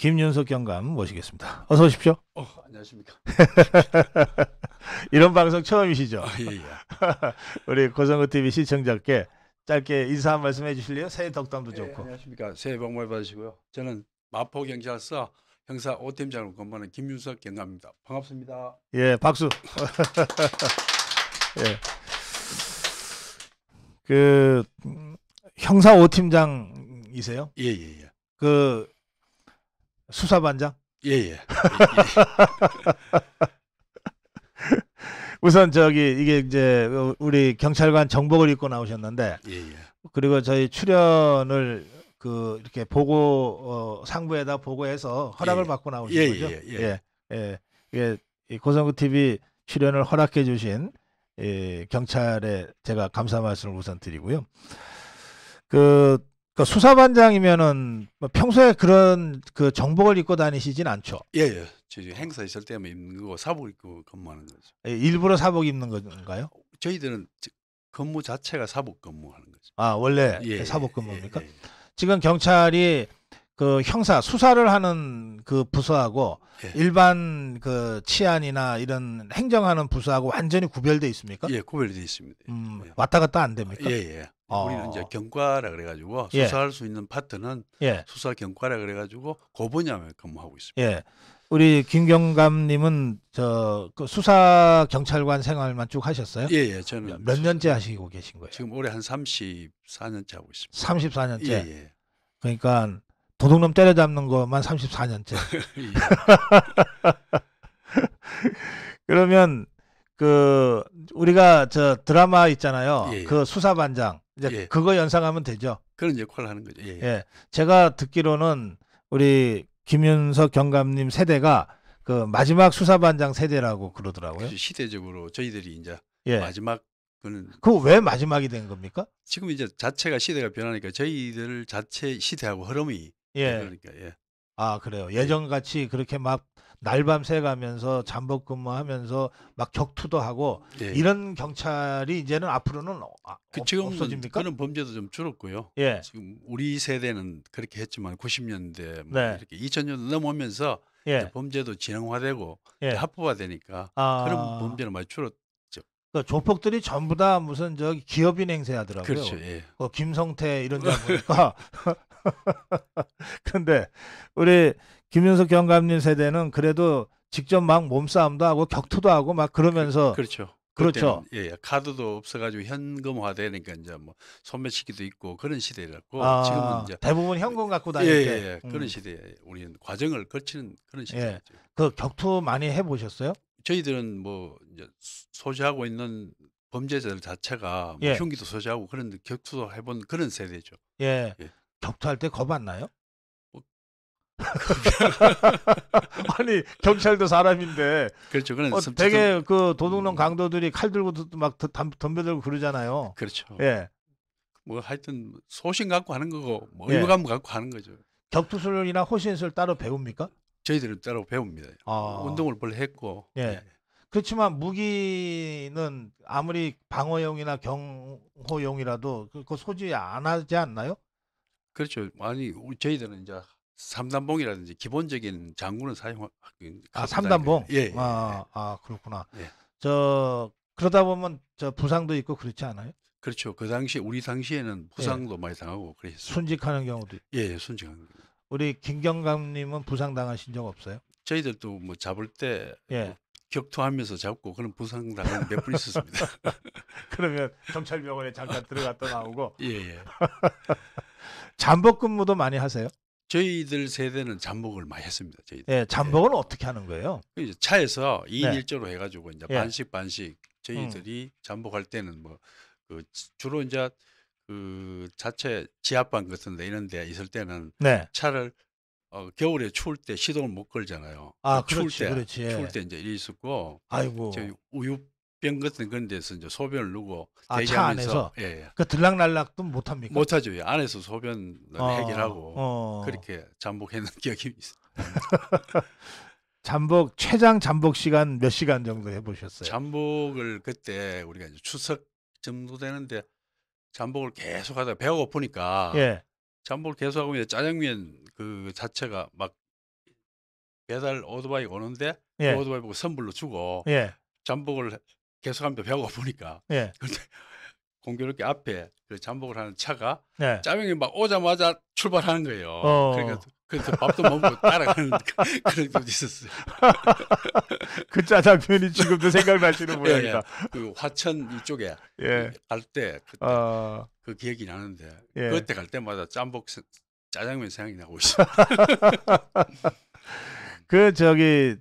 김윤석 경감 모시겠습니다. 어서 오십시오. 어, 안녕하십니까. 이런 방송 처음이시죠? 어, 예, 예. 우리 고성우 TV 시청자께 짧게 인사 한 말씀 해주실래요? 새해 덕담도 예, 좋고. 안녕하십니까. 새해 복 많이 받으시고요. 저는 마포 경찰서 형사 5팀장으로 근무하는 김윤석 경감입니다. 반갑습니다. 예, 박수. 예. 그 형사 5팀장이세요? 예, 예, 예. 그 수사반장? 예, 예. 우선 저기 이게 이제 우리 경찰관 정복을 입고 나오셨는데 예, 예. 그리고 저희 출연을 그 이렇게 보고 어, 상부에다 보고해서 허락을 예. 예. 받고 나오신 예, 거죠. 예, 예, 예. 예. 예. 고성구 TV 출연을 허락해 주신 예, 경찰에 제가 감사 말씀을 우선 드리고요. 그 그러니까 수사반장이면은 뭐 평소에 그런 그 정복을 입고 다니시진 않죠. 예, 예. 저희 행사 있을 때만 입는 거고 사복 입고 근무하는 거죠. 예, 일부러 사복 입는 건가요? 저희들은 근무 자체가 사복 근무하는 거죠. 아 원래 예, 사복 예, 근무입니까? 예, 예, 지금 경찰이 그 형사 수사를 하는 그 부서하고 예. 일반 그 치안이나 이런 행정하는 부서하고 완전히 구별돼 있습니까? 예, 구별돼 있습니다. 음, 예. 왔다 갔다 안 됩니까? 예, 예. 어. 우리는 이제 경과라 그래가지고 예. 수사할 수 있는 파트는 예. 수사 경과라 그래가지고 고분야에 그 근무하고 있습니다. 예. 우리 김경감님은 저 그 수사 경찰관 생활만 쭉 하셨어요? 예, 예, 저는 몇 년째 하시고 계신 거예요? 지금 올해 한 34년째 하고 있습니다. 34년째. 예, 예. 그러니까 도둑놈 때려잡는 것만 34년째. 예. 그러면 그 우리가 저 드라마 있잖아요. 예, 예. 그 수사반장 이제 예. 그거 연상하면 되죠. 그런 역할을 하는 거죠. 예, 예. 예. 제가 듣기로는 우리 김윤석 경감님 세대가 그 마지막 수사반장 세대라고 그러더라고요. 시대적으로 저희들이 이제 예. 마지막 그는 그왜 마지막이 된 겁니까? 지금 이제 자체가 시대가 변하니까 저희들 자체 시대하고 흐름이 예. 그러니까 예. 아 그래요. 네. 예전같이 그렇게 막 날밤 새가면서 잠복 근무하면서 막 격투도 하고 예. 이런 경찰이 이제는 앞으로는 어, 아, 그 지금 없어집니까? 그런 범죄도 좀 줄었고요. 예. 지금 우리 세대는 그렇게 했지만 90년대 뭐 네. 이렇게 2 0 0 0년 넘어오면서 예. 범죄도 진흥화되고 예. 합법화되니까 아... 그런 범죄는 많이 줄었. 그러니까 조폭들이 전부 다 무슨 저기 업인 행세하더라고요. 그렇죠. 예. 어, 김성태 이런 데 보니까 근데 우리 김윤석 경감님 세대는 그래도 직접 막 몸싸움도 하고 격투도 하고 막 그러면서 그, 렇죠 그렇죠. 그렇죠. 예, 예, 카드도 없어가지고 현금화 되니까 이제 뭐 소매치기도 있고 그런 시대였고 아, 지금은 이제 대부분 현금 갖고 예, 다니는 예, 예, 예, 그런 시대에 우리는 과정을 거치는 그런 시대였 예. 그 격투 많이 해보셨어요? 저희들은 뭐 이제 소지하고 있는 범죄자들 자체가 뭐 예. 뭐 흉기도 소지하고 그런 격투도 해본 그런 세대죠. 예. 예. 격투할 때 겁 안 나요? 뭐 아니 경찰도 사람인데 그렇죠. 그런 어, 되게 그 도둑놈 음. 강도들이 칼 들고 막 덤벼들고 그러잖아요. 그렇죠. 예. 뭐 하여튼 소신 갖고 하는 거고 뭐 예. 의무감 갖고 하는 거죠. 격투술이나 호신술 따로 배웁니까? 저희들은 따로 배웁니다. 아. 운동을 별로 했고. 예. 예. 그렇지만 무기는 아무리 방어용이나 경호용이라도 그, 그 소지 안 하지 않나요? 그렇죠. 아니 저희들은 이제 삼단봉이라든지 기본적인 장구는 사용하고 그, 아 삼단봉 예, 아, 예, 예. 아 그렇구나 예. 저 그러다 보면 저 부상도 있고 그렇지 않아요? 그렇죠. 그 당시 우리 당시에는 예. 부상도 많이 당하고 그랬어요. 순직하는 경우도 예, 순직하는 우리 김경감님은 부상 당하신 적 없어요? 저희들도 뭐 잡을 때 예. 뭐 격투하면서 잡고 그런 부상 당한 몇분 있었습니다. 그러면 경찰병원에 잠깐 들어갔다 나오고 예예. 예. 잠복 근무도 많이 하세요? 저희들 세대는 잠복을 많이 했습니다. 저희 예, 잠복은 예. 어떻게 하는 거예요? 그 이제 차에서 2인 1조로 해가지고 이제 예. 반씩 반씩 저희들이 음. 잠복할 때는 뭐그 주로 이제 그 자체 지하방 같은 데 이런 데 있을 때는 네. 차를 어, 겨울에 추울 때 시동을 못 걸잖아요. 아, 그러 그렇지, 때, 그렇지. 예. 추울 때 이제 있었고, 아이고. 저희 우유 병 같은 그런 데서 이제 소변을 누고 아, 차대기 안에서? 예, 예. 그 들락날락도 못 합니까? 못 하죠. 예. 안에서 소변을 어, 해결하고 어. 그렇게 잠복했는 기억이 있어요. 잠복 최장 잠복 시간 몇 시간 정도 해보셨어요? 잠복을 그때 우리가 이제 추석 정도 되는데 잠복을 계속 하다 가 배가 고프니까 예. 잠복을 계속 하고 이제 짜장면 그 자체가 막 배달 오토바이 오는데 예. 그 오토바이 보고 선불로 주고 예. 잠복을 계속하면 배고프니까. 예. 그런데 공교롭게 앞에 그 잠복을 하는 차가 네. 짜명이 막 오자마자 출발하는 거예요. 어. 그러니까 그래서 밥도 먹고 따라가는 그런 것도 있었어요. 그 짜장면이 지금도 생각나시는 모양이다. 예, 예. 그 화천 이쪽에 예. 그 갈때 그때 어... 그 기억이 나는데 예. 그때 갈 때마다 짬복 짜장면 생각이 나고 있어요. 그 저기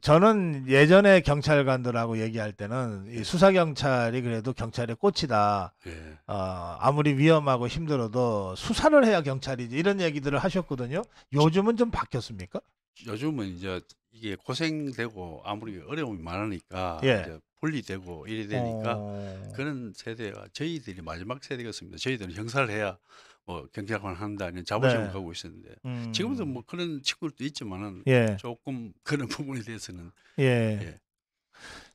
저는 예전에 경찰관들하고 얘기할 때는 이 예. 수사 경찰이 그래도 경찰의 꽃이다. 예. 어, 아무리 위험하고 힘들어도 수사를 해야 경찰이지 이런 얘기들을 하셨거든요. 요즘은 좀 바뀌었습니까? 요즘은 이제 이게 고생되고 아무리 어려움이 많으니까 예. 분리되고 이래 되니까 어... 그런 세대가 저희들이 마지막 세대였습니다. 저희들은 형사를 해야 뭐경제학을 한다는 자부심을 네. 가고 있었는데 음. 지금도 뭐 음. 그런 친구들도 있지만은 예. 조금 그런 부분에 대해서는 예. 예.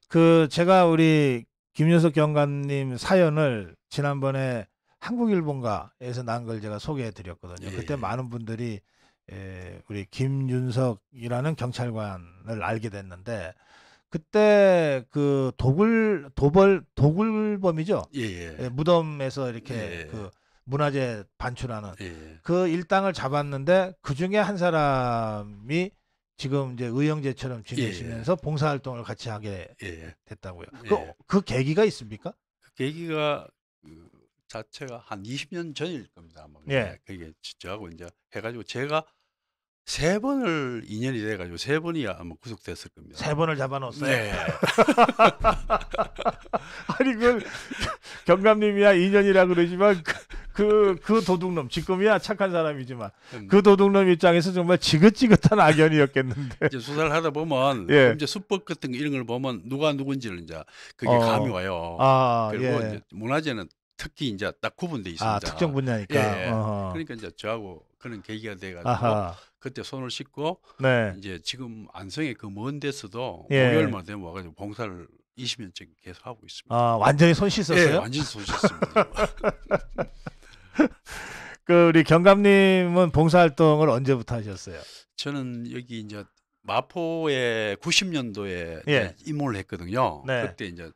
그 제가 우리 김효석 경관님 사연을 지난번에 한국일본가에서 난 걸 제가 소개해 드렸거든요. 예. 그때 예. 많은 분들이 에 예, 우리 김윤석이라는 경찰관을 알게 됐는데 그때 그 도굴 도벌 도굴범이죠. 예, 예, 예. 무덤에서 이렇게 그 문화재 반출하는 예. 그 일당을 잡았는데 그 중에 한 사람이 지금 이제 의형제처럼 지내시면서 예. 봉사활동을 같이 하게 예. 됐다고요. 예. 그, 그 계기가 있습니까? 그 계기가 그 자체가 한 20년 전일 겁니다. 아마 예. 예. 그게 저하고 이제 해가지고 제가 세 번을 인연이 돼가지고 세 번이 아마 뭐 구속됐을 겁니다. 세 번을 잡아놓았어요. 네. 아니 그 경감님이야 인연이라 그러지만 그그 그, 그 도둑놈 지금이야 착한 사람이지만 음. 그 도둑놈 입장에서 정말 지긋지긋한 악연이었겠는데. 이제 수사를 하다 보면 예. 이제 수법 같은 거 이런 걸 보면 누가 누군지를 이제 그게 어. 감이 와요. 아, 그리고 예. 이제 문화재는 특히 이제 딱 구분돼 아, 있습니다. 아, 특정 분야니까. 예. 그러니까 이제 저하고 그런 계기가 돼가지고. 아하. 그때 손을 씻고 네. 이제 지금 안성의 그먼 데서도 예. 월요일만 되면 와가지고 봉사를 20년째 계속 하고 있습니다. 아 완전히 손 씻었어요? 예, 완전히 손 씻습니다. 그 우리 경감님은 봉사활동을 언제부터 하셨어요? 저는 여기 이제 마포에 90년도에 예. 입문을 했거든요. 네. 그때 이제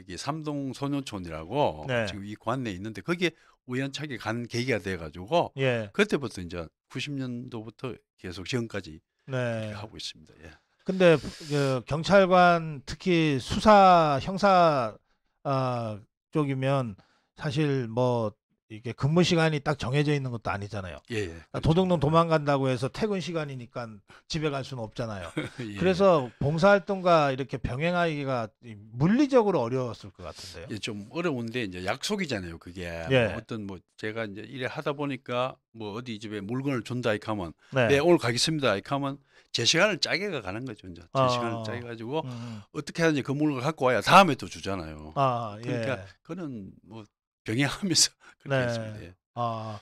여기 삼동 소년촌이라고 네. 지금 이 관내에 있는데 거기에 우연찮게 간 계기가 돼가지고 예. 그때부터 이제 90년도부터 계속 지금까지 네. 하고 있습니다. 예. 근데 그 경찰관 특히 수사 형사 아, 쪽이면 사실 뭐 이게 근무 시간이 딱 정해져 있는 것도 아니잖아요. 예. 예. 그러니까 그렇죠. 도둑놈 예. 도망간다고 해서 퇴근 시간이니까 집에 갈 수는 없잖아요. 예. 그래서 봉사활동과 이렇게 병행하기가 물리적으로 어려웠을 것 같은데요. 예, 좀 어려운데 이제 약속이잖아요. 그게 뭐 예. 어떤 뭐 제가 이제 일을 하다 보니까 뭐 어디 집에 물건을 준다 이카면 네. 네 오늘 가겠습니다 이카면 제 시간을 짜게 가는 거죠. 이제 제 아, 시간을 짜게 가지고 음. 음. 어떻게 하든지 그 물건을 갖고 와야 다음에 또 주잖아요. 아, 그러니까 예. 그는 뭐 병행하면서 그렇습니다 네. 예. 아,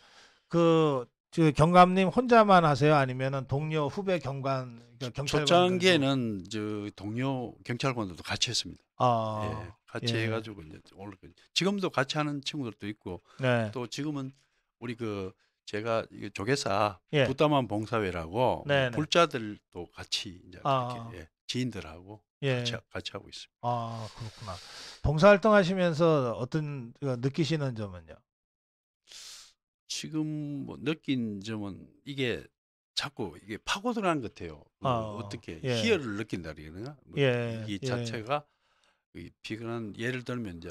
그, 저 경감님 혼자만 하세요? 아니면은 동료 후배 경관 그 경찰관 초창기에는 저 동료 경찰관들도 같이 했습니다. 아, 예, 같이 예. 해가지고 이제 오늘 지금도 같이 하는 친구들도 있고 네. 또 지금은 우리 그 제가 조계사 예. 부담한 봉사회라고 네, 네. 불자들도 같이 이제 아. 이렇게 예, 지인들하고 예. 같이, 같이 하고 있습니다. 아 그렇구나. 봉사활동 하시면서 어떤 느끼시는 점은요? 지금 뭐 느낀 점은 이게 자꾸 이게 파고들어간 것 같아요. 그 아, 뭐 어떻게 예. 희열을 느낀다리나 뭐 예. 이 예. 자체가 예. 비근한 예를 들면 이제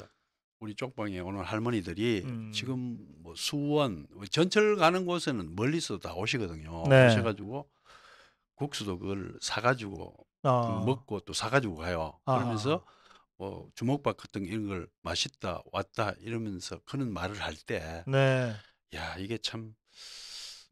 우리 쪽방에 오는 할머니들이 음. 지금 뭐 수원 뭐 전철 가는 곳에는 멀리서 다 오시거든요. 네. 오셔가지고 국수도 그걸 사가지고 아. 먹고 또 사가지고 가요. 그러면서 뭐 주먹밥 같은 이런 걸 맛있다 왔다 이러면서 그런 말을 할 때야 네. 이게 참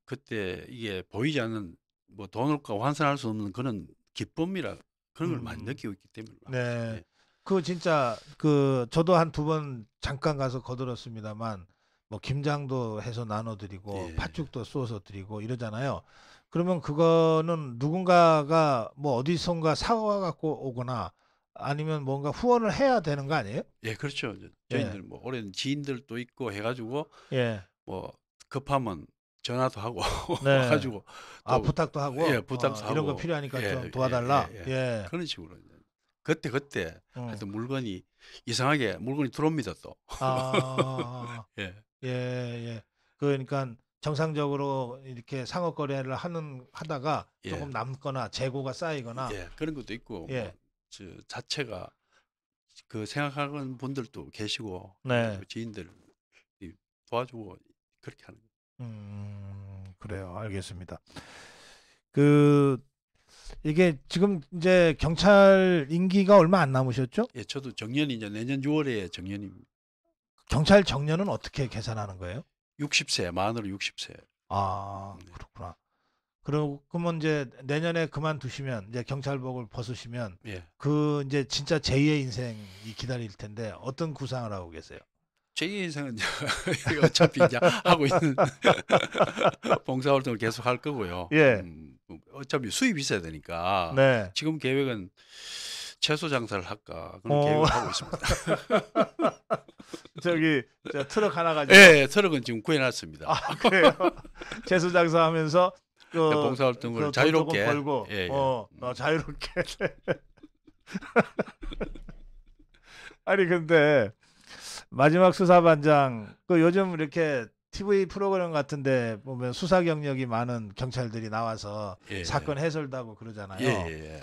그때 이게 보이지 않는 뭐 돈을과 환산할 수 없는 그런 기쁨이라 그런 걸 음. 많이 느끼고 있기 때문에 네. 네. 그 진짜 그 저도 한 두 번 잠깐 가서 거들었습니다만 뭐 김장도 해서 나눠드리고 예. 팥죽도 쏘서 드리고 이러잖아요. 그러면 그거는 누군가가 뭐 어디선가 사과 갖고 오거나 아니면 뭔가 후원을 해야 되는 거 아니에요? 예, 그렇죠. 예. 저희들 예. 뭐 오랜 지인들도 있고 해가지고 예. 뭐 급하면 전화도 하고 네. 가지고 아 부탁도 하고 예 부탁도 어, 하고 이런 거 필요하니까 예, 좀 예, 도와달라 예, 예, 예, 그런 식으로 이제 그때 그때 음. 하여튼 물건이 이상하게 물건이 들어옵니다 또 아, 예. 예, 예. 그러니까 정상적으로 이렇게 상업 거래를 하는 하다가 예. 조금 남거나 재고가 쌓이거나 예, 그런 것도 있고 뭐 예. 뭐, 저 자체가 그 생각하는 분들도 계시고 네. 그 지인들 이 도와주고 그렇게 하는 음, 그래요. 알겠습니다. 그 이게 지금 이제 경찰 임기가 얼마 안 남으셨죠? 예, 저도 정년이죠. 내년 6월에 정년입니다. 경찰 정년은 어떻게 계산하는 거예요? 60세 만으로 60세. 아 네. 그렇구나. 그러 그러면 이제 내년에 그만두시면 이제 경찰복을 벗으시면 예. 그 이제 진짜 제2의 인생이 기다릴 텐데 어떤 구상을 하고 계세요? 제2의 인생은 어차피 이제 하고 있는 봉사활동을 계속 할 거고요. 예. 음, 뭐 어차피 수입이 있어야 되니까. 네. 지금 계획은 채소 장사를 할까 그런 어. 계획을 하고 있습니다. 저기 저 트럭 하나 가지고. 예, 예 트럭은 지금 구해놨습니다. 아, 그래요. 채소 장사하면서 그 네, 봉사활동을 그 자유롭게 벌고, 예, 예. 어, 음. 어, 자유롭게. 아니 근데 마지막 수사반장 그 요즘 이렇게 TV 프로그램 같은데 보면 수사 경력이 많은 경찰들이 나와서 예. 예. 사건 해설도 하고 그러잖아요. 예, 예, 예.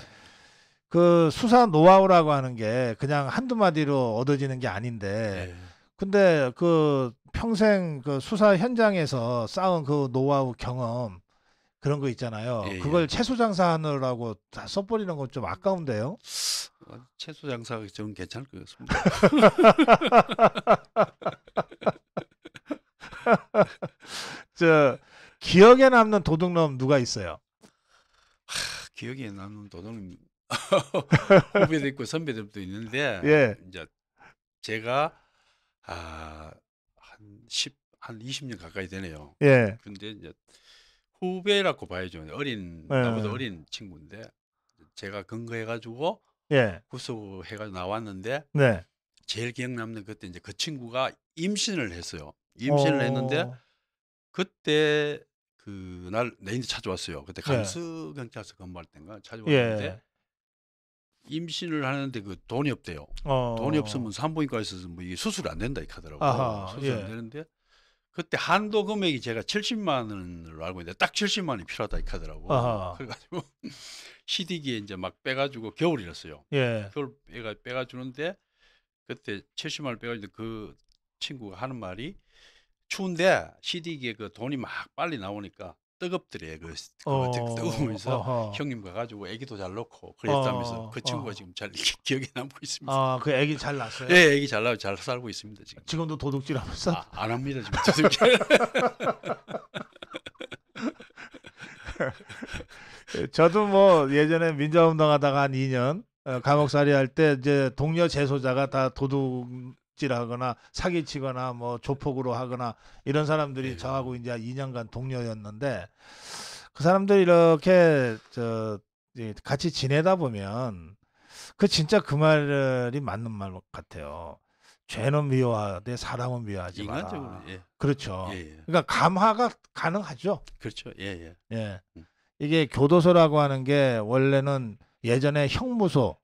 그 수사 노하우라고 하는 게 그냥 한두 마디로 얻어지는 게 아닌데 네. 근데 그 평생 그 수사 현장에서 쌓은 그 노하우 경험 그런 거 있잖아요. 예, 예. 그걸 채소 장사하느라고 다 써버리는 건 좀 아까운데요. 어, 채소 장사가 좀 괜찮을 것 같습니다. 저 기억에 남는 도둑놈 누가 있어요? 하, 기억에 남는 도둑놈 후배도 있고 선배들도 있는데 예. 이제 제가 아, 한 10, 한 20년 가까이 되네요. 예. 근데 이제 후배라고 봐야죠. 어린 예. 나보다 어린 친구인데 제가 근거해 가지고 예. 구속해 가지고 나왔는데 네. 제일 기억 남는 그때 이제 그 친구가 임신을 했어요. 임신을 오. 어. 했는데 그때 그날 내인제 찾아왔어요. 그때 강수 예. 경찰서 근무할 때인가 예. 찾아왔는데 예. 임신을 하는데 그 돈이 없대요. 어. 돈이 없으면 산부인과에서 뭐 이게 수술안 된다 이 카더라고. 아하, 수술 예. 안 되는데 그때 한도 금액이 제가 70만 원으로 알고 있는데 딱 70만 원이 필요하다 이 카더라고. 아하. 그래가지고 시디기에 이제 막 빼가지고 겨울이었어요. 예. 겨울 빼가 빼가주는데 그때 70만 원 빼가지고 그 친구가 하는 말이 추운데 시디기에 그 돈이 막 빨리 나오니까 뜨겁더래 그, 그 뜨- 어, 뜨거우면서 어허. 형님과 가지고 애기도 잘 놓고 그랬다면서 어, 그 친구가 어. 지금 잘 기억에 남고 있습니다. 아, 그 애기 잘 낳았어요? 예, 애기 잘 나고 잘 살고 있습니다 지금. 지금도 도둑질하면서 아, 안 합니다 지금. 죄송해요. 저도 뭐 예전에 민자운동하다가 한 2년 어, 감옥살이 할 때 이제 동료 재소자가 다 도둑 질하거나 사기치거나 뭐 조폭으로 하거나 이런 사람들이 네. 저하고 이제 2년간 동료였는데 그 사람들이 이렇게 저 같이 지내다 보면 그 진짜 그 말이 맞는 말 같아요. 죄는 미워하되 사람은 미워하지 마라. 인간적으로 예. 그렇죠. 예, 예. 그러니까 감화가 가능하죠. 그렇죠. 예, 예. 예. 음. 이게 교도소라고 하는 게 원래는 예전에 형무소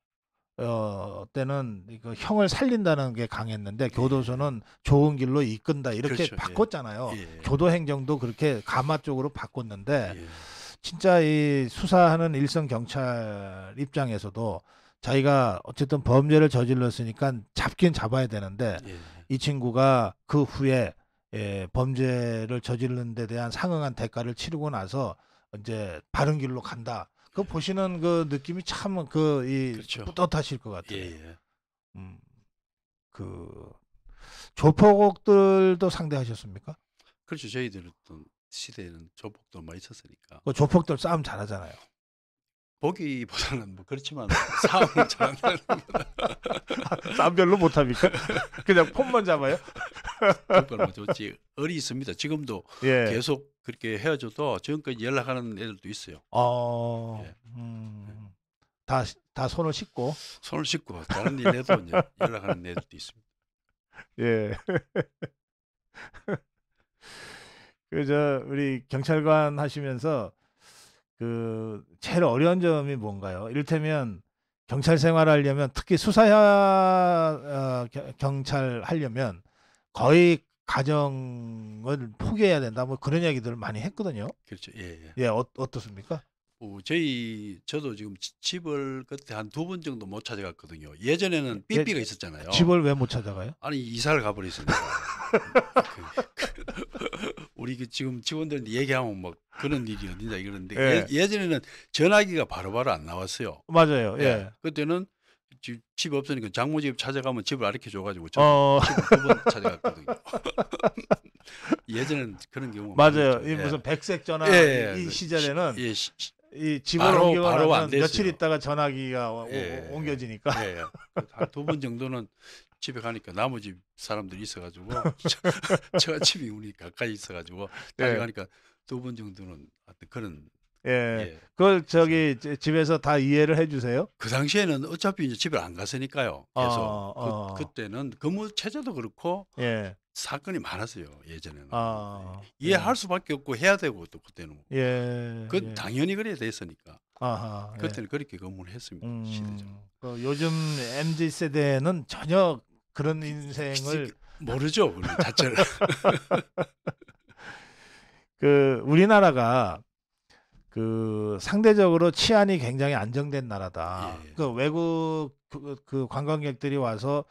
어, 때는 그 형을 살린다는 게 강했는데 네. 교도소는 좋은 길로 이끈다 이렇게 그렇죠. 예. 바꿨잖아요. 예. 교도 행정도 그렇게 가마 쪽으로 바꿨는데 예. 진짜 이 수사하는 일선 경찰 입장에서도 자기가 어쨌든 범죄를 저질렀으니까 잡긴 잡아야 되는데 예. 이 친구가 그 후에 예, 범죄를 저지른 데 대한 상응한 대가를 치르고 나서 이제 바른 길로 간다. 그 보시는 그 느낌이 참 그이 그렇죠. 뿌듯하실 것 같아요. 예, 예. 음, 그 조폭들도 상대하셨습니까? 그렇죠. 저희들 어떤 시대에는 조폭도 많이 었으니까그 조폭들 싸움 잘하잖아요. 보기보다는 뭐 그렇지만 싸움은 잘한다는 싸움 별로 못합니까? 그냥 폼만 잡아요? 그걸 좋지 어리 있습니다. 지금도 예. 계속 그렇게 헤어져도 지금까지 연락하는 애들도 있어요. 어... 예. 음... 다, 다 손을 씻고 손을 씻고 다른 일에도 연락하는 애들도 있습니다. 예. 그저 우리 경찰관 하시면서 그 제일 어려운 점이 뭔가요? 이를테면 경찰 생활하려면 특히 수사야 어, 경찰 하려면 거의 가정을 포기해야 된다 뭐 그런 이야기들을 많이 했거든요. 그렇죠. 예. 예, 예 어, 어떻습니까? 어, 저희 저도 지금 집을 그때 한두 번 정도 못 찾아갔거든요. 예전에는 예, 예. 삐삐가 있었잖아요. 집을 왜 못 찾아가요? 아니 이사를 가버렸습니다. 그- 그- 우리 그 지금 직원들 얘기하면 뭐 그런 일이 어디냐 이러는데 예. 예, 전에는 전화기가 바로바로 안 나왔어요. 맞아요. 예. 예. 그때는 집, 집 없으니까 장모집 찾아가면 집을 아르켜 줘가지고 어... 집두번 찾아갔거든요. 예전에는 그런 경우 맞아요. 이 예. 무슨 백색 전화 예, 이 예. 시절에는 예, 시, 이집으로 옮겨가면 며칠 있다가 전화기가 예. 오, 옮겨지니까 한 두번 정도는 집에 가니까 나머지 사람들이 있어가지고 제가 집이 우리 가까이 있어가지고 예. 집에 가니까 두 번 정도는 그런 예. 예. 그걸 저기 그래서, 집에서 다 이해를 해주세요. 그 당시에는 어차피 이제 집을 안 갔으니까요. 아, 계속 어, 어. 그, 때는 근무 체제도 그렇고 예. 사건이 많았어요 예전에는 아, 예. 이해할 예. 수밖에 없고 해야 되고 또 그때는 예, 그 예. 당연히 그래야 됐으니까 아하, 예. 그때는 그렇게 근무를 했습니다 음, 시대적. 그 요즘 mz 세대는 전혀 그런 인생을 모르죠 그 자체를 그 우리나라가 그 상대적으로 치안이 굉장히 안정된 나라다. 예. 그 외국 그, 그, 관광객들이 와서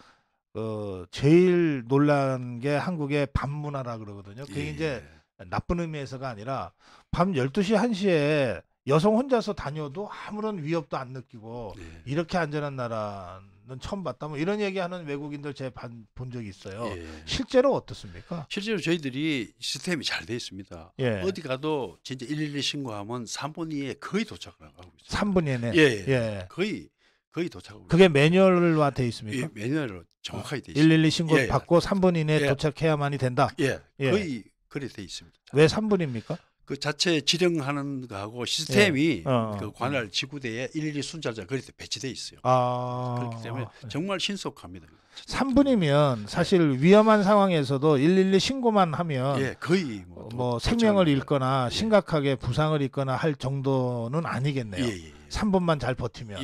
그 제일 놀란 게 한국의 밤 문화라 그러거든요. 그게 예. 이제 나쁜 의미에서가 아니라 밤 12시 1시에 여성 혼자서 다녀도 아무런 위협도 안 느끼고 예. 이렇게 안전한 나라는 처음 봤다 뭐 이런 얘기하는 외국인들 제본 적이 있어요. 예. 실제로 어떻습니까? 실제로 저희들이 시스템이 잘 돼 있습니다. 예. 어디 가도 진짜 112 신고하면 3분 이에 거의 도착을 하고 있어요. 3분 이내네. 예. 거의 거의 도착하고 그게 매뉴얼화 돼 있습니까? 예, 매뉴얼로 정확하게 어, 돼 있습니다. 112 신고 예, 예, 받고 3분 이내 에 예. 도착해야만이 된다. 예, 예. 거의 그래 돼 있습니다. 왜 3분입니까? 그 자체 지령하는 거하고 시스템이 예. 어, 어. 그 관할 지구대에 일일이 순찰자 그렇게 배치돼 있어요. 아. 그렇기 때문에 정말 신속합니다. 3분이면 사실 위험한 상황에서도 112 신고만 하면 예, 거의 뭐, 뭐 생명을 잃거나 예. 심각하게 부상을 입거나 할 정도는 아니겠네요. 3분만 예, 예, 잘 버티면.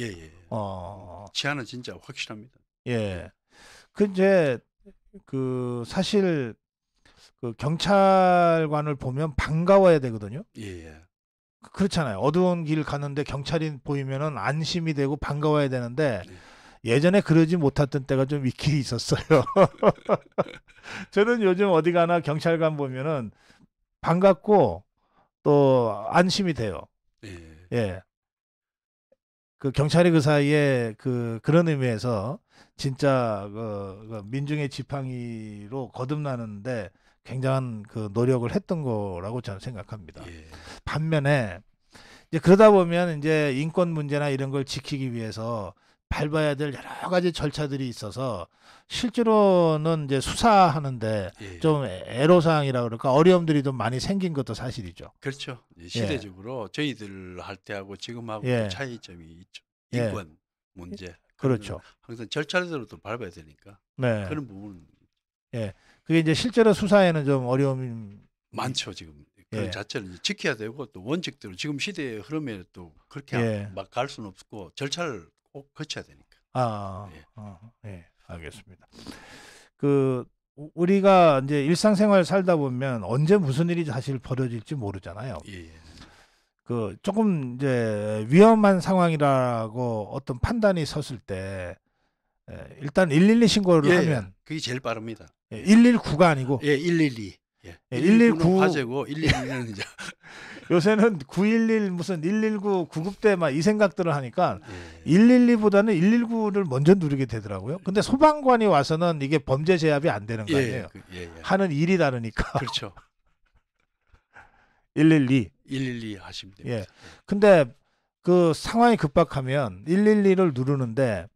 어. 치안은 진짜 확실합니다. 예. 그 이제 그 사실 그 경찰관을 보면 반가워야 되거든요. 예. 예. 그, 그렇잖아요. 어두운 길 가는데 경찰이 보이면은 안심이 되고 반가워야 되는데 예. 예전에 그러지 못했던 때가 좀 있긴 있었어요. 저는 요즘 어디 가나 경찰관 보면은 반갑고 또 안심이 돼요. 예. 예. 그 경찰이 그 사이에 그 그런 의미에서 진짜 그, 그 민중의 지팡이로 거듭나는데 굉장한 그 노력을 했던 거라고 저는 생각합니다. 예. 반면에 이제 그러다 보면 이제 인권 문제나 이런 걸 지키기 위해서 밟아야 될 여러 가지 절차들이 있어서 실제로는 이제 수사하는데 예. 예. 좀 애로사항이라 그럴까 어려움들이 좀 많이 생긴 것도 사실이죠. 그렇죠. 예. 시대적으로 예. 저희들 할 때하고 지금하고 예. 차이점이 있죠. 예. 인권 문제. 그렇죠. 항상 절차대로 또 밟아야 되니까. 네. 그런 부분. 예. 그게 이제 실제로 수사에는 좀 어려움이 많죠 지금 그 예. 자체를 지켜야 되고 또 원칙대로 지금 시대의 흐름에 또 그렇게 예. 막갈 수는 없고 절차를 꼭 거쳐야 되니까. 아, 예. 어, 예, 알겠습니다. 그 우리가 이제 일상생활 살다 보면 언제 무슨 일이 사실 벌어질지 모르잖아요. 예. 예. 그 조금 이제 위험한 상황이라고 어떤 판단이 섰을 때 예, 일단 112 신고를 예, 예, 하면 그게 제일 빠릅니다. 119가 예, 아니고 예, 112. 예. 119 화재고 112는 이제 요새는 911 무슨 119 구급대 막 이 생각들을 하니까 예. 112보다는 119를 먼저 누르게 되더라고요. 근데 소방관이 와서는 이게 범죄 제압이 안 되는 거 아니에요. 그, 예, 하는 일이 다르니까. 그렇죠. 112. 112 하시면 됩니다. 예. 근데 그 상황이 급박하면 112를 누르는데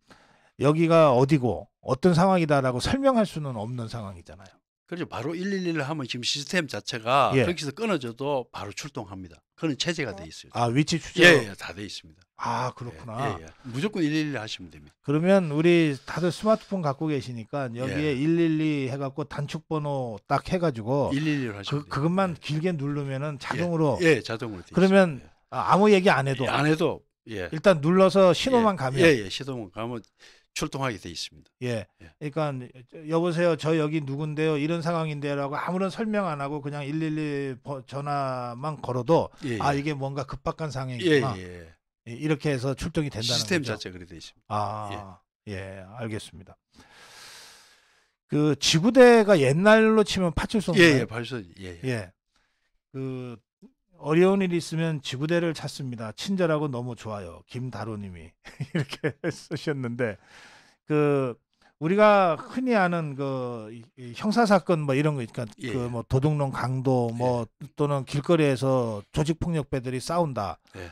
여기가 어디고 어떤 상황이다라고 설명할 수는 없는 상황이잖아요. 그렇죠. 바로 111을 하면 지금 시스템 자체가 예. 거기서 끊어져도 바로 출동합니다. 그런 체제가 돼 있어요. 아 위치 추적. 예, 예다돼 있습니다. 아 그렇구나. 예, 예, 예. 무조건 111 하시면 됩니다. 그러면 우리 다들 스마트폰 갖고 계시니까 여기에 112 예. 해갖고 단축 번호 딱 해가지고 111 하시면 그, 그것만 길게 누르면은 자동으로. 예, 자동으로. 그러면 아무 얘기 안 해도. 안 해도. 예. 일단 눌러서 신호만 가면. 예, 예, 신호만 가면 출동하게 돼 있습니다. 예. 예. 그러니까 여보세요, 저 여기 누군데요, 이런 상황인데라고 아무런 설명 안 하고 그냥 112 전화만 걸어도 예, 예. 아 이게 뭔가 급박한 상황이구나. 예, 예, 이렇게 해서 출동이 된다는 시스템 거죠? 자체 그래 돼 있습니다. 아, 예, 알겠습니다. 그 지구대가 옛날로 치면 파출소인가요? 예, 예, 파출소. 예. 예. 그 어려운 일이 있으면 지구대를 찾습니다. 친절하고 너무 좋아요. 김다로님이 이렇게 쓰셨는데 그 우리가 흔히 아는 그 형사 사건 뭐 이런 거그으니까 예. 그뭐 예. 도둑놈 강도 뭐 예. 또는 길거리에서 조직 폭력배들이 싸운다 예.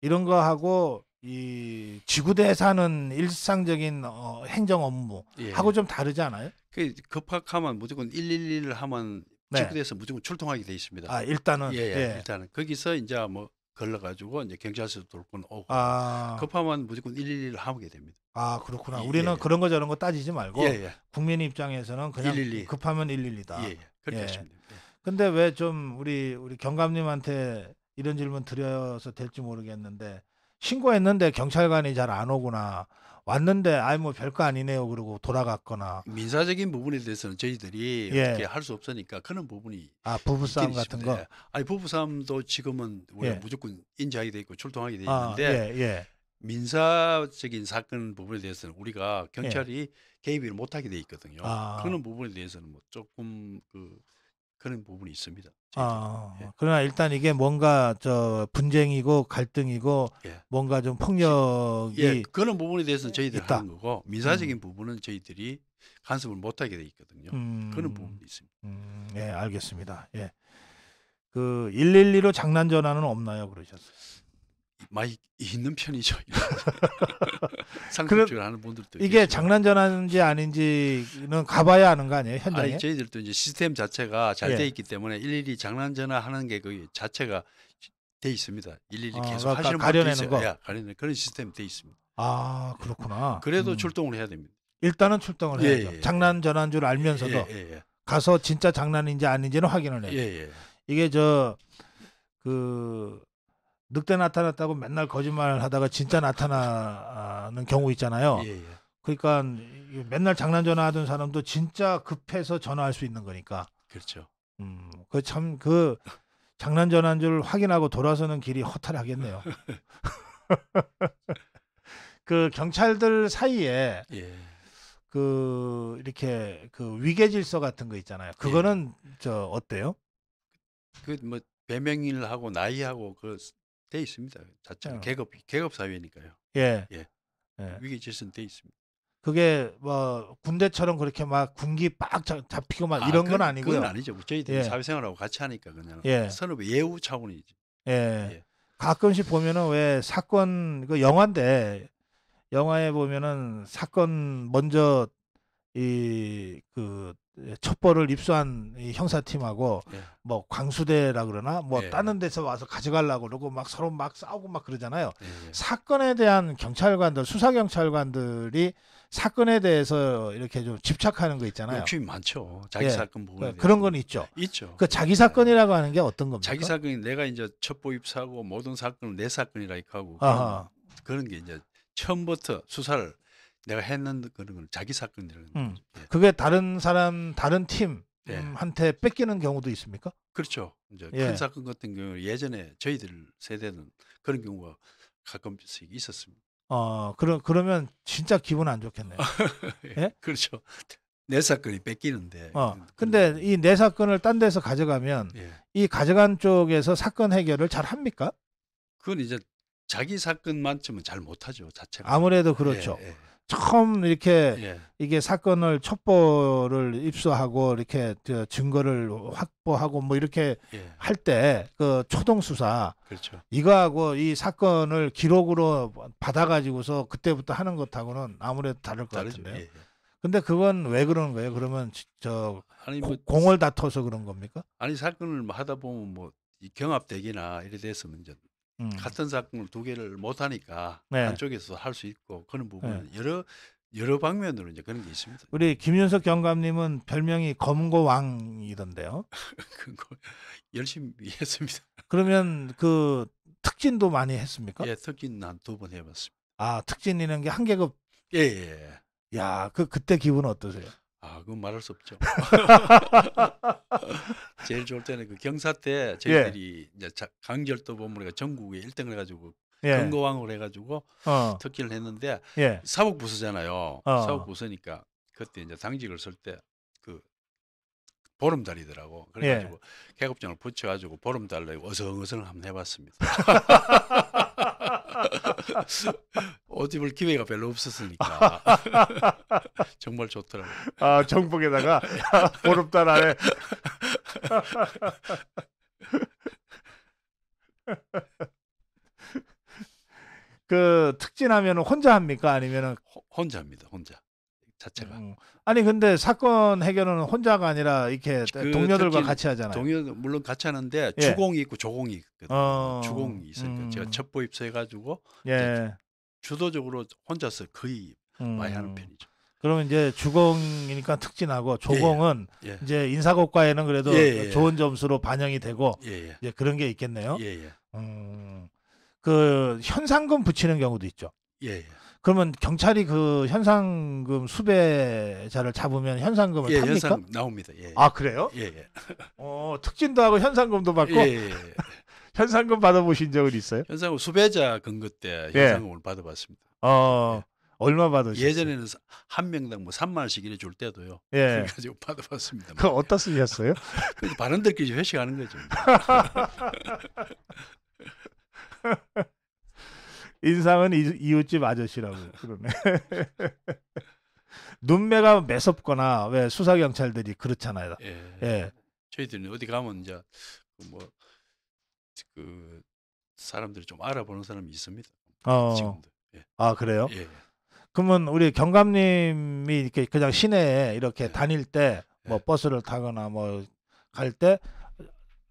이런 거 하고 이 지구대에 사는 일상적인 어, 행정 업무 예, 하고 예. 좀 다르지 않아요? 그 급박하면 무조건 111을 하면 네. 직구돼서 무조건 출동하게 돼 있습니다. 아 일단은 예, 예. 예. 일단은 거기서 이제 뭐 걸러가지고 이제 경찰서 돌건 오고 아. 급하면 무조건 111로 하게 됩니다. 아 그렇구나. 예, 우리는 예. 그런 거 저런 거 따지지 말고 예. 예. 국민 입장에서는 그냥 112. 급하면 112다. 예, 그렇게 하시니다 근데 왜 좀 우리 우리 경감님한테 이런 질문 드려서 될지 모르겠는데 신고했는데 경찰관이 잘 안 오거나 왔는데 아이 뭐 별거 아니네요 그러고 돌아갔거나 민사적인 부분에 대해서는 저희들이 예. 어떻게 할 수 없으니까 그런 부분이 아 부부싸움 같은 거 예. 아니 부부싸움도 지금은 우리가 예. 무조건 인지하게 돼 있고 출동하게 돼 아, 있는데 아, 민사적인 사건 부분에 대해서는 우리가 경찰이 개입을 못하게 돼 있거든요 아. 그런 부분에 대해서는 뭐 조금 그 그런 부분이 있습니다. 아, 예. 그러나 일단 이게 뭔가 저 분쟁이고 갈등이고 예. 뭔가 좀 폭력이 예, 그런 부분에 대해서는 저희들이 있다. 하는 거고 민사적인 음. 부분은 저희들이 간섭을 못하게 돼 있거든요. 음. 그런 부분도 있습니다. 음, 예, 알겠습니다. 예. 그 112로 장난 전화는 없나요? 그러셨어요. 많이 있는 편이죠. 상급질 하는 분들도 이게 계시고. 장난전화인지 아닌지는 가봐야 아는 거 아니에요 현장에? 아니 저희들도 이제 시스템 자체가 잘돼 예. 있기 때문에 일일이 장난전화 하는 게 그 자체가 돼 있습니다. 일일이 아, 계속 그러니까 하시는 가려내는 거. 야, 예, 가려내는 그런 시스템 돼 있습니다. 아 그렇구나. 그래도 음. 출동을 해야 됩니다. 일단은 출동을 예, 해야죠. 예, 예. 장난전화인 줄 알면서도 예, 가서 진짜 장난인지 아닌지는 확인을 해요. 이게 저그 늑대 나타났다고 맨날 거짓말 하다가 진짜 나타나는 경우 있잖아요. 예, 예. 그러니까 맨날 장난 전화하던 사람도 진짜 급해서 전화할 수 있는 거니까. 그렇죠. 음, 그참그 그 장난 전화인 줄 확인하고 돌아서는 길이 허탈하겠네요. 그 경찰들 사이에 예. 그 이렇게 그 위계 질서 같은 거 있잖아요. 그거는 예. 저 어때요? 그 뭐 배명일 하고 나이하고 그돼 있습니다. 자체는 어. 계급 계급 사회니까요. 예. 예. 예. 위기 질서돼 있습니다. 그게 뭐 군대처럼 그렇게 막 군기 빡 잡히고 막 아, 이런 건, 건 아니고요. 그건 아니죠. 저희 예. 사회생활하고 같이 하니까 그냥 예. 선업 예우 차원이지. 예. 예. 가끔씩 보면은 왜 사건 그 영화인데 영화에 보면은 사건 먼저 이그 예, 첩보를 입수한 이 형사팀하고 예. 뭐 광수대라 그러나 뭐 예. 다른 데서 와서 가져가려고 그러고 막 서로 막 싸우고 막 그러잖아요. 예. 예. 사건에 대한 경찰관들 수사 경찰관들이 사건에 대해서 이렇게 좀 집착하는 거 있잖아요. 욕심이 예, 많죠. 자기 사건 부분 그런 건 있죠. 있죠. 그 자기 사건이라고 하는 게 어떤 겁니까? 자기 사건이 내가 이제 첩보 입수하고 모든 사건을 내 사건이라 하고 그런, 그런 게 이제 처음부터 수사를 내가 했는 그런 건 자기 사건이라는 음. 거죠. 예. 그게 다른 사람 다른 팀한테 예. 뺏기는 경우도 있습니까? 그렇죠. 이제 예. 큰 사건 같은 경우 예전에 저희들 세대는 그런 경우가 가끔씩 있었습니다. 어, 그러, 그러면 진짜 기분 안 좋겠네요. 예, 예? 그렇죠. 내 사건이 뺏기는데. 어, 근데 이 내 사건을 딴 데서 가져가면 예. 이 가져간 쪽에서 사건 해결을 잘 합니까? 그건 이제 자기 사건만큼은 잘 못하죠 자체가. 아무래도 그렇죠. 예, 예. 처음 이렇게 예. 이게 사건을 첩보를 입수하고 이렇게 저 증거를 확보하고 뭐 이렇게 예. 할때 그 초동 수사 그렇죠. 이거하고 이 사건을 기록으로 받아가지고서 그때부터 하는 것하고는 아무래도 다를 것 다르죠. 같은데요. 예. 예. 근데 그건 왜 그런 거예요? 그러면 저 아니, 뭐, 고, 공을 다퉈서 그런 겁니까? 아니 사건을 뭐 하다 보면 뭐 경합대기나 이래 돼서 이제 음. 같은 사건을 두 개를 못 하니까 네. 한쪽에서 할 수 있고 그런 네. 부분은 여러 여러 방면으로 이제 그런 게 있습니다. 우리 김윤석 경감님은 별명이 검고 왕이던데요. 그거 열심히 했습니다. 그러면 그 특진도 많이 했습니까? 예, 특진 한두번 해봤습니다. 아 특진이라는 게한 계급. 예, 예, 예. 야, 그 그때 기분 어떠세요? 아, 그건 말할 수 없죠. 제일 좋을 때는 그 경사 때 저희들이 예. 이제 강절도 보물이가 전국에 1등을 해가지고 예. 근거왕으로 해가지고 어. 특기를 했는데 예. 사복 부서잖아요. 어. 사복 부서니까 그때 이제 당직을 쓸때그 보름달이더라고. 예. 그래가지고 예. 계급장을 붙여가지고 보름달로 어성어성 한번 해봤습니다. 옷 입을 기회가 별로 없었으니까 정말 좋더라고요. 아 정복에다가 보름달 안에 그 특진하면 혼자 합니까 아니면은 혼자 합니다. 혼자. 자체가. 음. 아니 근데 사건 해결은 혼자가 아니라 이렇게 그 동료들과 같이 하잖아요. 동료 물론 같이 하는데 주공이 예. 있고 조공이 있거든요. 어. 주공이 있으니 음. 제가 첩보 입수해가지고 예. 주도적으로 혼자서 거의 음. 많이 하는 편이죠. 그러면 이제 주공이니까 특진하고 조공은 예, 예. 이제 인사고과에는 그래도 예, 예, 예, 좋은 점수로 반영이 되고 이제 그런 게 있겠네요. 음, 그 현상금 붙이는 경우도 있죠. 예. 그러면 경찰이 그 현상금 수배자를 잡으면 현상금을 예, 탑니까? 현상 나옵니다. 예, 예. 아 그래요? 예. 예. 어 특진도 하고 현상금도 받고. 예, 예. 예. 현상금 받아보신 적은 있어요? 현상금 수배자 근거 때 예. 현상금을 받아봤습니다. 어 얼마 받으셨어요? 예전에는 한 명당 뭐 3만 원씩 이래 줄 때도요. 예. 그래가지고 받아봤습니다. 그거 어디다 쓰셨어요? 반원들끼리 회식하는 거죠. 인상은 이, 웃집 아저씨라고 그러네. 눈매가 매섭거나 왜 수사 경찰들이 그렇잖아요. 예. 예. 저희들은 어디 가면 이제 그 뭐그 사람들이 좀 알아보는 사람이 있습니다. 어. 지금도. 예. 아 그래요? 예. 그러면 우리 경감님이 이렇게 그냥 시내에 이렇게 예. 다닐 때뭐 예. 버스를 타거나 뭐갈때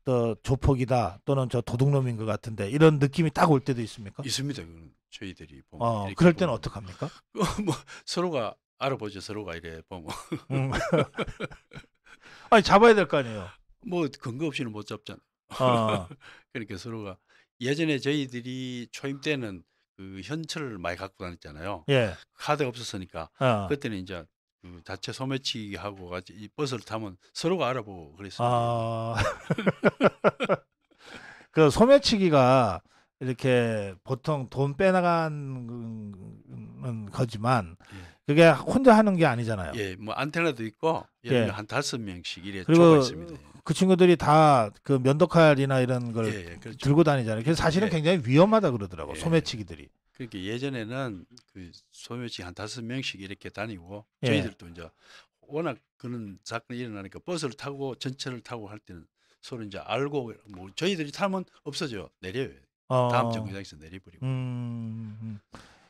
또 조폭이다 또는 저 도둑놈인 것 같은데 이런 느낌이 딱 올 때도 있습니까? 있습니다. 그 저희들이 보면 어, 그럴 때는 보면. 어떡합니까? 그 뭐 서로가 알아보죠. 서로가 이래 보면. 음. 아니 잡아야 될 거 아니에요. 뭐 근거 없이는 못 잡잖아. 어. 그러니까 서로가 예전에 저희들이 초임 때는 그 현찰을 많이 갖고 다녔잖아요. 예. 카드가 없었으니까 어. 그때는 이제 그 자체 소매치기 하고 같이 이 버스를 타면 서로가 알아보고 그랬습니다. 아. 그 소매치기가 이렇게 보통 돈 빼나간 거지만 예. 그게 혼자 하는 게 아니잖아요. 예, 뭐 안테나도 있고 예. 한 다섯 명씩 이래 그리고 있습니다. 예. 그 친구들이 다 그 면도칼이나 이런 걸 예, 예, 그렇죠. 들고 다니잖아요. 그래서 사실은 예. 굉장히 위험하다 그러더라고 소매치기들이. 그러니까 예전에는 그소매치기한 다섯 명씩 이렇게 다니고 예. 저희들도 이제 워낙 그런 사건이 일어나니까 버스를 타고 전철을 타고 할 때는 서로 이제 알고 뭐 저희들이 타면 없어져 내려요. 어. 다음 정류장에서 내리버리고. 음, 음, 음.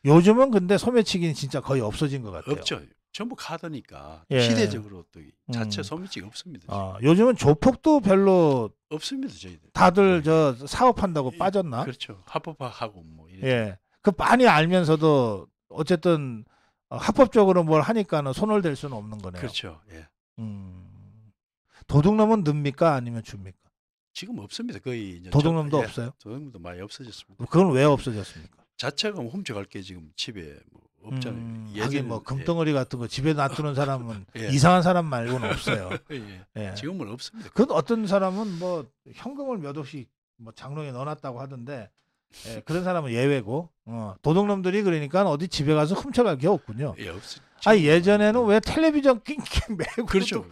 요즘은 근데 소매치기는 진짜 거의 없어진 것 같아요. 없죠. 전부 카드니까 예. 시대적으로 또 음. 자체 음. 소매치기 없습니다. 아, 요즘은 조폭도 별로 없습니다 저희들. 다들 네. 저 사업한다고 예. 빠졌나? 그렇죠. 합법화하고 뭐. 이래. 예. 그 빤히 알면서도 어쨌든 어, 합법적으로 뭘 하니까는 손을 댈 수는 없는 거네요. 그렇죠. 예. 음. 도둑놈은 늡니까 아니면 줍니까? 지금 없습니다. 거의 도둑놈도 저, 예, 없어요. 예, 도둑놈도 많이 없어졌습니다. 그건 왜 없어졌습니까? 자체가 뭐 훔쳐갈 게 지금 집에 뭐 없잖아요. 음, 예전에 뭐 예. 금덩어리 예. 같은 거 집에 놔두는 사람은 예. 이상한 사람 말고는 없어요. 예, 예. 지금은 없습니다. 그 어떤 사람은 뭐 현금을 몇 억씩 뭐 장롱에 넣어놨다고 하던데 예, 그런 사람은 예외고 어, 도둑놈들이 그러니까 어디 집에 가서 훔쳐갈 게 없군요. 예, 없었죠. 아 예전에는 왜 텔레비전 낑낑 매고 그렇죠.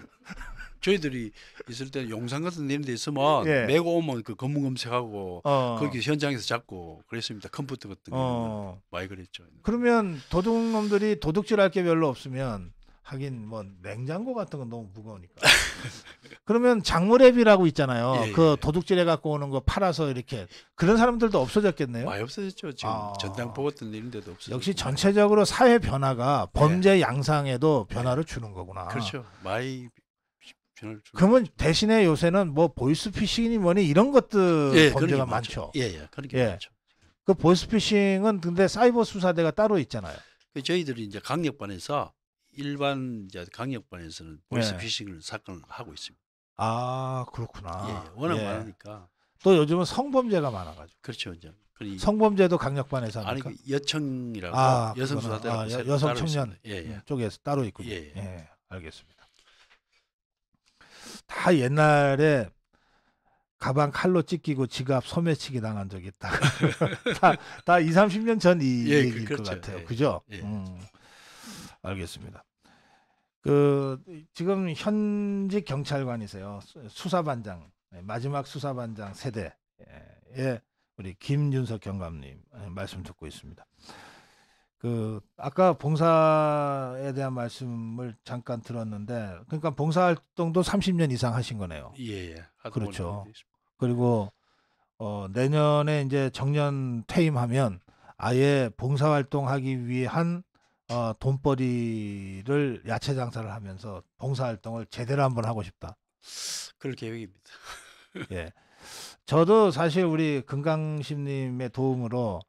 저희들이 있을 때는 용산 같은 데 이런 데 있으면 예. 메고 오면 그 검문 검색하고 어. 거기 현장에서 잡고 그랬습니다. 컴퓨터 같은 거 어. 많이 그랬죠. 그러면 도둑놈들이 도둑질할 게 별로 없으면 하긴 뭐 냉장고 같은 건 너무 무거우니까. 그러면 장물앱이라고 있잖아요. 예, 그 예. 도둑질해 갖고 오는 거 팔아서 이렇게 그런 사람들도 없어졌겠네요. 많이 없어졌죠. 지금 아. 전당포고 들리는 데도 없어졌 역시 전체적으로 사회 변화가 범죄 예. 양상에도 예. 변화를 주는 거구나. 그렇죠. 많이 변화를 주 그러면 거죠. 대신에 요새는 뭐 보이스피싱이 뭐니 이런 것들 예, 범죄가 많죠. 예예, 그런 게 많죠. 그 보이스피싱은 근데 사이버 수사대가 따로 있잖아요. 그 저희들이 이제 강력반에서 일반 이제 강력반에서는 보이스피싱을 네. 사건을 하고 있습니다. 아 그렇구나. 예, 워낙 예. 많으니까. 또 요즘은 성범죄가 많아가지고. 그렇죠, 이제. 성범죄도 강력반에서 아니 그 여청이라고 아, 여성 수사대 아, 여, 성 청년 예, 예. 음, 쪽에서 따로 있군요. 예, 예, 예, 알겠습니다. 다 옛날에 가방 칼로 찢기고 지갑 소매치기 당한 적 있다. 다, 다 2, 30년 전 이 얘기일 그렇죠. 것 같아요. 예, 그죠? 예. 음, 알겠습니다. 그 지금 현직 경찰관이세요. 수사반장 네, 마지막 수사반장 세대에 예, 예, 우리 김윤석 경감님 예, 말씀 듣고 있습니다. 그 아까 봉사에 대한 말씀을 잠깐 들었는데 그러니까 봉사 활동도 30년 이상 하신 거네요. 예, 예. 그렇죠. 그리고 어 내년에 이제 정년 퇴임하면 아예 봉사 활동하기 위한 어, 돈벌이를 야채 장사를 하면서 봉사활동을 제대로 한번 하고 싶다. 그럴 계획입니다. 예. 저도 사실 우리 금강심님의 도움으로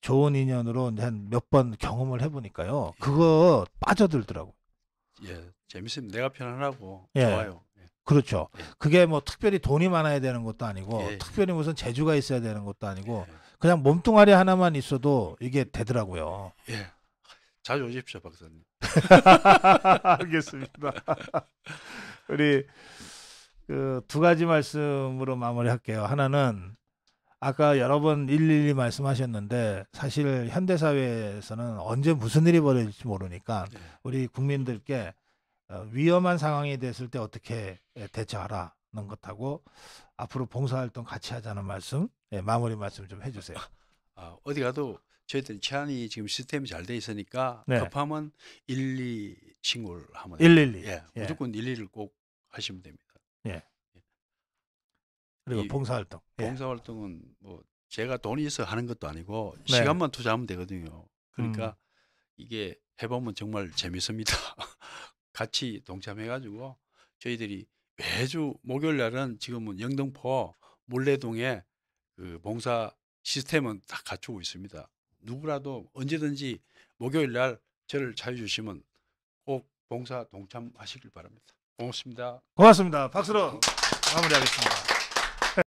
좋은 인연으로 한몇번 경험을 해보니까요. 예. 그거 빠져들더라고 예, 재밌으면 내가 편안하고 예. 좋아요. 예. 그렇죠. 예. 그게 뭐 특별히 돈이 많아야 되는 것도 아니고 예, 특별히 무슨 재주가 있어야 되는 것도 아니고 그냥 몸뚱아리 하나만 있어도 이게 되더라고요. 예. 자주 오십시오, 박사님. 알겠습니다. 우리 그두 가지 말씀으로 마무리할게요. 하나는 아까 여러 번 일일이 말씀하셨는데 사실 현대 사회에서는 언제 무슨 일이 벌어질지 모르니까 네. 우리 국민들께 어, 위험한 상황이 됐을 때 어떻게 예, 대처하라는 것하고 앞으로 봉사활동 같이 하자는 말씀 예, 마무리 말씀 좀 해주세요. 아, 어디 가도 저희들이 제한이 지금 시스템이 잘 돼 있으니까 네. 급하면 1 2 신고를 하면 112. 예. 예. 무조건 112를 꼭 하시면 됩니다. 예. 예. 그리고 봉사활동. 예. 봉사활동은 뭐 제가 돈이 있어 하는 것도 아니고 네. 시간만 투자하면 되거든요. 그러니까 음. 이게 해보면 정말 재밌습니다. 같이 동참해가지고 저희들이 매주 목요일 날은 지금은 영등포 물레동에 그 봉사 시스템은 다 갖추고 있습니다. 누구라도 언제든지 목요일 날 저를 찾아주시면 꼭 봉사 동참하시길 바랍니다. 고맙습니다. 고맙습니다. 박수로 마무리하겠습니다.